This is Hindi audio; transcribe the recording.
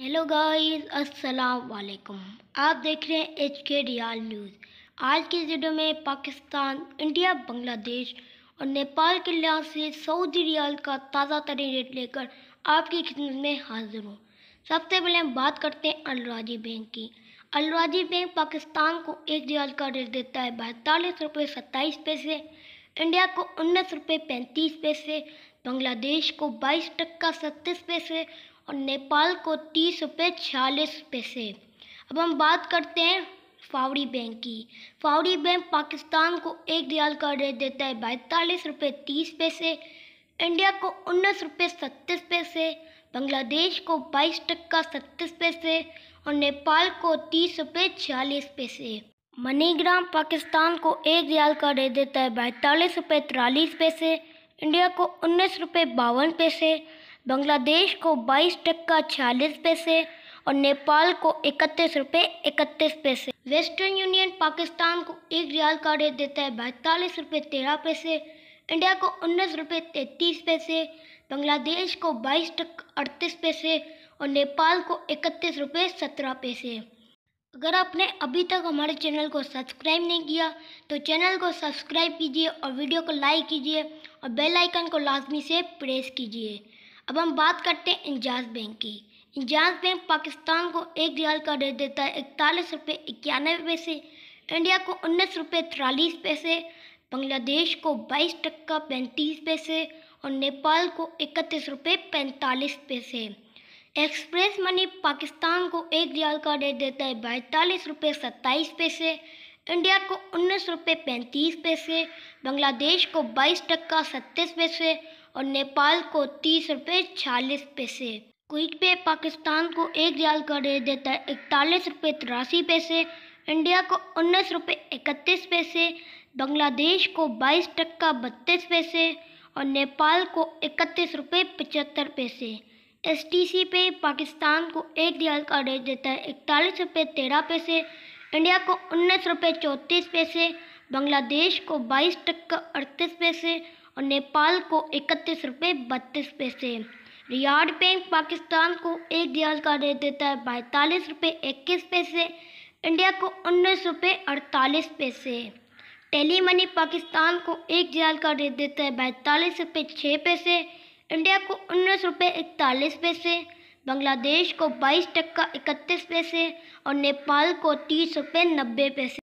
हेलो गाइस अस्सलाम वालेकुम आप देख रहे हैं एच के रियाल न्यूज़ आज के वीडियो में पाकिस्तान इंडिया बांग्लादेश और नेपाल के लिहाज से सऊदी रियाल का ताज़ा तरीन रेट लेकर आपकी खिदमत में हाजिर हूँ सबसे पहले हम बात करते हैं अलराजी बैंक की अलराजी बैंक पाकिस्तान को एक रियाल का रेट देता है बैतालीस रुपये सत्ताईस पैसे इंडिया को उन्नीस रुपये पैंतीस पैसे बांग्लादेश को बाईस टक्का सत्तीस पैसे और नेपाल को तीस रुपये छियालीस पैसे अब हम बात करते हैं फावड़ी बैंक की फावड़ी बैंक पाकिस्तान को एक रियाल का रेट देता है बैतालीस रुपये तीस पैसे इंडिया को उन्नीस रुपये सत्तीस पैसे बांग्लादेश को बाईस टक्का सत्तीस पैसे और नेपाल को तीस रुपये छियालीस पैसे मनीग्राम पाकिस्तान को एक रियाल का रेट देता है बैतालीस रुपये तिरालीस पैसे इंडिया को उन्नीस रुपये बावन पैसे बांग्लादेश को बाईस टक्का छियालीस पैसे और नेपाल को इकतीस रुपये इकतीस पैसे वेस्टर्न यूनियन पाकिस्तान को एक रियाल का रेट देता है बैतालीस रुपये तेरह पैसे इंडिया को उन्नीस रुपये तैतीस पैसे बांग्लादेश को बाईस टक्का अड़तीस पैसे और नेपाल को इकतीस रुपये सत्रह पैसे अगर आपने अभी तक हमारे चैनल को सब्सक्राइब नहीं किया तो चैनल को सब्सक्राइब कीजिए और वीडियो को लाइक कीजिए और बेल आइकन को लाजमी से प्रेस कीजिए अब हम बात करते हैं इंजाज बैंक की इंजाज बैंक पाकिस्तान को एक रियाल का रेट देता है इकतालीस रुपये इक्यानवे पैसे इंडिया को उन्नीस रुपये तिरालीस पैसे बांग्लादेश को बाईस टक्का पैंतीस पैसे और नेपाल को इकतीस रुपये पैंतालीस पैसे एक्सप्रेस मनी पाकिस्तान को एक रियाल का रेट देता है बैतालीस रुपये सत्ताईस पैसे इंडिया को उन्नीस रुपये पैंतीस पैसे बांग्लादेश को बाईस टक्का सत्तीस पैसे और नेपाल को तीस रुपये छियालीस पैसे क्विक पे पाकिस्तान को एक रियाल का रेट देता है इकतालीस रुपये तिरासी पैसे इंडिया को उन्नीस रुपये इकतीस पैसे बांग्लादेश को बाईस टक्का बत्तीस पैसे और नेपाल को इकतीस रुपये पचहत्तर पैसे एस टी सी पे पाकिस्तान को एक रियाल का रेट देता है इकतालीस रुपये तेरह पैसे इंडिया को उन्नीस रुपये चौंतीस पैसे बांग्लादेश को बाईस टक्का अड़तीस पैसे और नेपाल को इकतीस रुपये बत्तीस पैसे रियाड बैंक पाकिस्तान को एक रियाल का रेट देता है पैंतालीस रुपये इक्कीस पैसे इंडिया को उन्नीस रुपये अड़तालीस पैसे टेली मनी पाकिस्तान को एक रियाल का रेट देता है पैंतालीस रुपये छः पैसे इंडिया को उन्नीस रुपये इकतालीस पैसे बांग्लादेश को बाईस टक्का इकतीस पैसे और नेपाल को तीस रुपये नब्बे पैसे